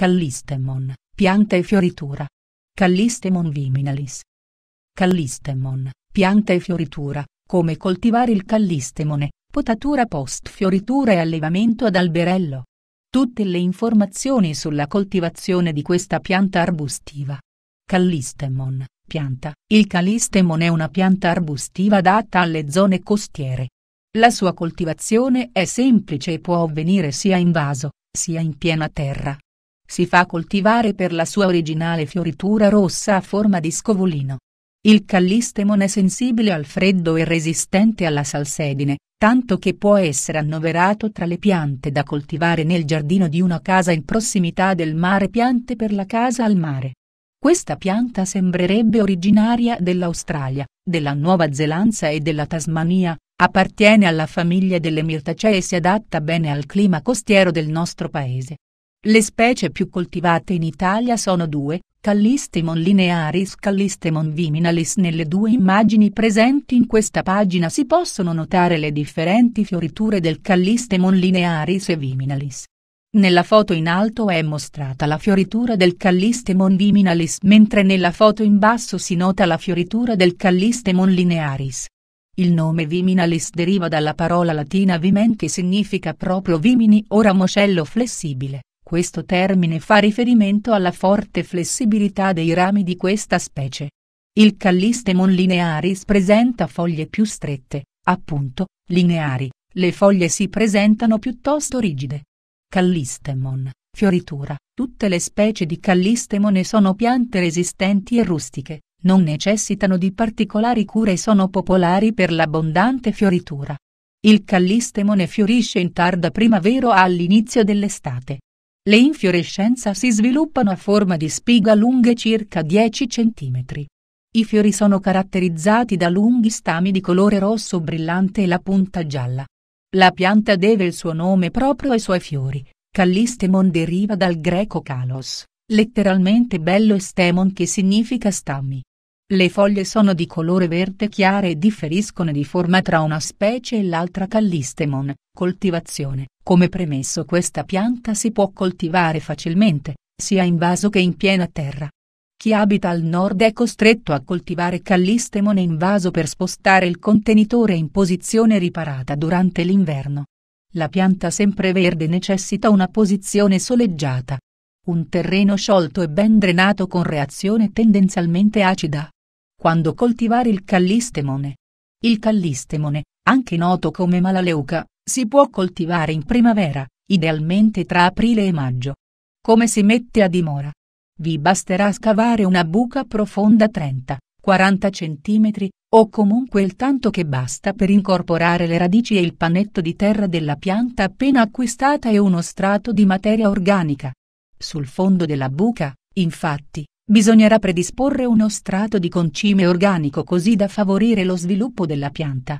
Callistemon, pianta e fioritura. Callistemon viminalis. Callistemon, pianta e fioritura, come coltivare il callistemone, potatura post fioritura e allevamento ad alberello. Tutte le informazioni sulla coltivazione di questa pianta arbustiva. Callistemon, pianta. Il callistemon è una pianta arbustiva adatta alle zone costiere. La sua coltivazione è semplice e può avvenire sia in vaso, sia in piena terra si fa coltivare per la sua originale fioritura rossa a forma di scovolino. Il callistemon è sensibile al freddo e resistente alla salsedine, tanto che può essere annoverato tra le piante da coltivare nel giardino di una casa in prossimità del mare piante per la casa al mare. Questa pianta sembrerebbe originaria dell'Australia, della Nuova Zelanda e della Tasmania, appartiene alla famiglia delle mirtacee e si adatta bene al clima costiero del nostro paese. Le specie più coltivate in Italia sono due, Callistemon linearis Callistemon viminalis. Nelle due immagini presenti in questa pagina si possono notare le differenti fioriture del Callistemon linearis e viminalis. Nella foto in alto è mostrata la fioritura del Callistemon viminalis mentre nella foto in basso si nota la fioritura del Callistemon linearis. Il nome viminalis deriva dalla parola latina vimen che significa proprio vimini o ramocello flessibile. Questo termine fa riferimento alla forte flessibilità dei rami di questa specie. Il Callistemon linearis presenta foglie più strette, appunto, lineari, le foglie si presentano piuttosto rigide. Callistemon, fioritura, tutte le specie di Callistemone sono piante resistenti e rustiche, non necessitano di particolari cure e sono popolari per l'abbondante fioritura. Il Callistemone fiorisce in tarda primavera all'inizio dell'estate le infiorescenze si sviluppano a forma di spiga lunghe circa 10 cm. I fiori sono caratterizzati da lunghi stami di colore rosso brillante e la punta gialla. La pianta deve il suo nome proprio ai suoi fiori. Callistemon deriva dal greco kalos, letteralmente bello stemon che significa stammi. Le foglie sono di colore verde chiare e differiscono di forma tra una specie e l'altra Callistemon, coltivazione. Come premesso questa pianta si può coltivare facilmente, sia in vaso che in piena terra. Chi abita al nord è costretto a coltivare callistemone in vaso per spostare il contenitore in posizione riparata durante l'inverno. La pianta sempreverde necessita una posizione soleggiata. Un terreno sciolto e ben drenato con reazione tendenzialmente acida. Quando coltivare il callistemone? Il callistemone, anche noto come malaleuca, si può coltivare in primavera, idealmente tra aprile e maggio. Come si mette a dimora? Vi basterà scavare una buca profonda 30, 40 cm, o comunque il tanto che basta per incorporare le radici e il panetto di terra della pianta appena acquistata e uno strato di materia organica. Sul fondo della buca, infatti, bisognerà predisporre uno strato di concime organico così da favorire lo sviluppo della pianta,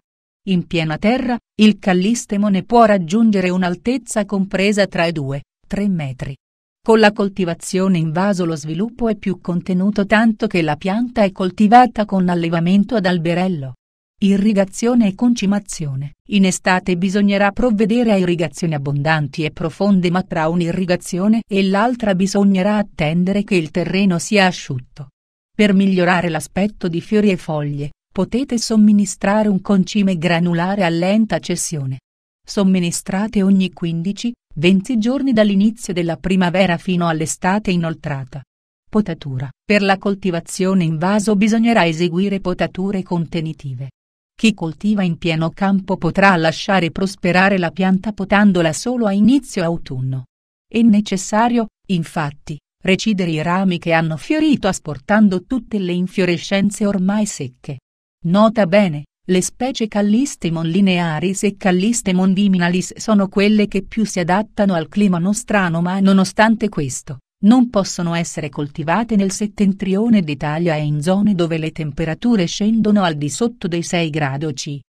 in piena terra, il callistemone può raggiungere un'altezza compresa tra i 2-3 metri. Con la coltivazione in vaso lo sviluppo è più contenuto tanto che la pianta è coltivata con allevamento ad alberello. Irrigazione e concimazione. In estate bisognerà provvedere a irrigazioni abbondanti e profonde ma tra un'irrigazione e l'altra bisognerà attendere che il terreno sia asciutto. Per migliorare l'aspetto di fiori e foglie, potete somministrare un concime granulare a lenta cessione. Somministrate ogni 15-20 giorni dall'inizio della primavera fino all'estate inoltrata. Potatura. Per la coltivazione in vaso bisognerà eseguire potature contenitive. Chi coltiva in pieno campo potrà lasciare prosperare la pianta potandola solo a inizio autunno. È necessario, infatti, recidere i rami che hanno fiorito asportando tutte le infiorescenze ormai secche. Nota bene, le specie Callistemon linearis e Callistemon viminalis sono quelle che più si adattano al clima nostrano ma nonostante questo, non possono essere coltivate nel settentrione d'Italia e in zone dove le temperature scendono al di sotto dei 6 gradi C.